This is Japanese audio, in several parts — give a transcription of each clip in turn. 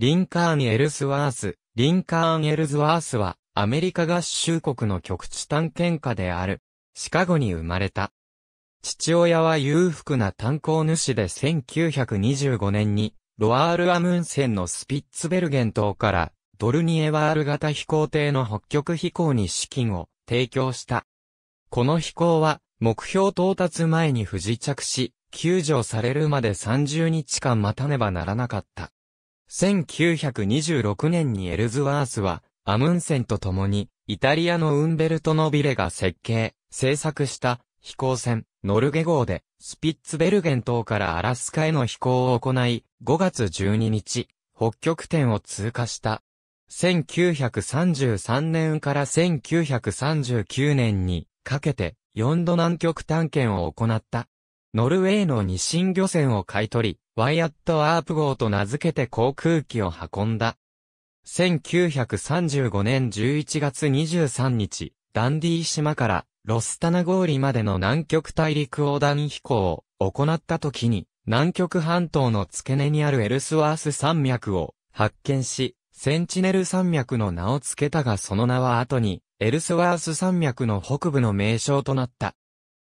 リンカーン・エルスワース、リンカーン・エルズワースは、アメリカ合衆国の極地探検家である、シカゴに生まれた。父親は裕福な炭鉱主で1925年に、ロアール・アムンセンのスピッツベルゲン島から、ドルニエワール型飛行艇の北極飛行に資金を提供した。この飛行は、目標到達前に不時着し、救助されるまで30日間待たねばならなかった。1926年にエルズワースは、アムンセンと共に、イタリアのウンベルト・ノビレが設計、制作した飛行船、ノルゲ号で、スピッツベルゲン島からアラスカへの飛行を行い、5月12日、北極点を通過した。1933年から1939年にかけて4度南極探検を行った。ノルウェーの日清漁船を買い取り、ワイアット・アープ号と名付けて航空機を運んだ。1935年11月23日、ダンディー島からロスタナ氷までの南極大陸横断飛行を行った時に、南極半島の付け根にあるエルスワース山脈を発見し、センチネル山脈の名を付けたがその名は後に、エルスワース山脈の北部の名称となった。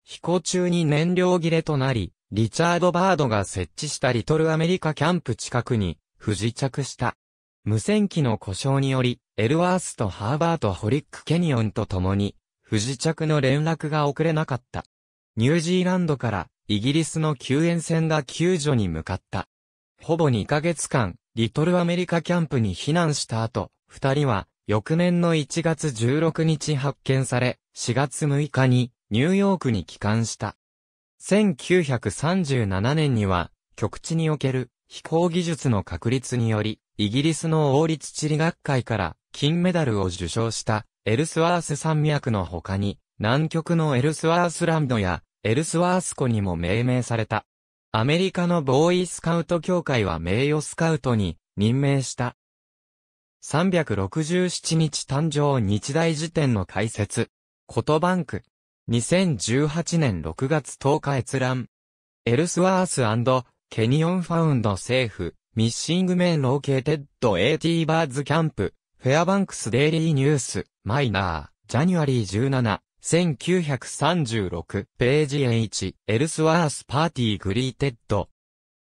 飛行中に燃料切れとなり、リチャード・バードが設置したリトルアメリカキャンプ近くに不時着した。無線機の故障により、エルワースとハーバート・ホリック・ケニオンと共に、不時着の連絡が遅れなかった。ニュージーランドからイギリスの救援船が救助に向かった。ほぼ2ヶ月間、リトルアメリカキャンプに避難した後、二人は翌年の1月16日発見され、4月6日にニューヨークに帰還した。1937年には、極地における飛行技術の確立により、イギリスの王立地理学会から金メダルを受賞したエルスワース山脈の他に、南極のエルスワースランドやエルスワース湖にも命名された。アメリカのボーイスカウト協会は名誉スカウトに任命した。367日誕生日大辞典の解説。トバンク。2018年6月10日閲覧。エルスワースケニオンファウンド政府、ミッシングメンローケーテッド AT バーズキャンプ、フェアバンクスデイリーニュース、マイナー、ジャニュアリー17、1936ページ H、エルスワースパーティーグリーテッド。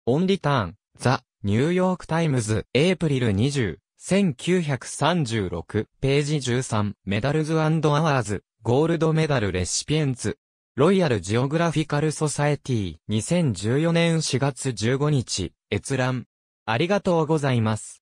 オンリターン、ザ、ニューヨークタイムズ、エイプリル20、1936ページ13、メダルズアワーズ、ゴールドメダルレシピエンツ、ロイヤルジオグラフィカルソサエティ2014年4月15日、閲覧。ありがとうございます。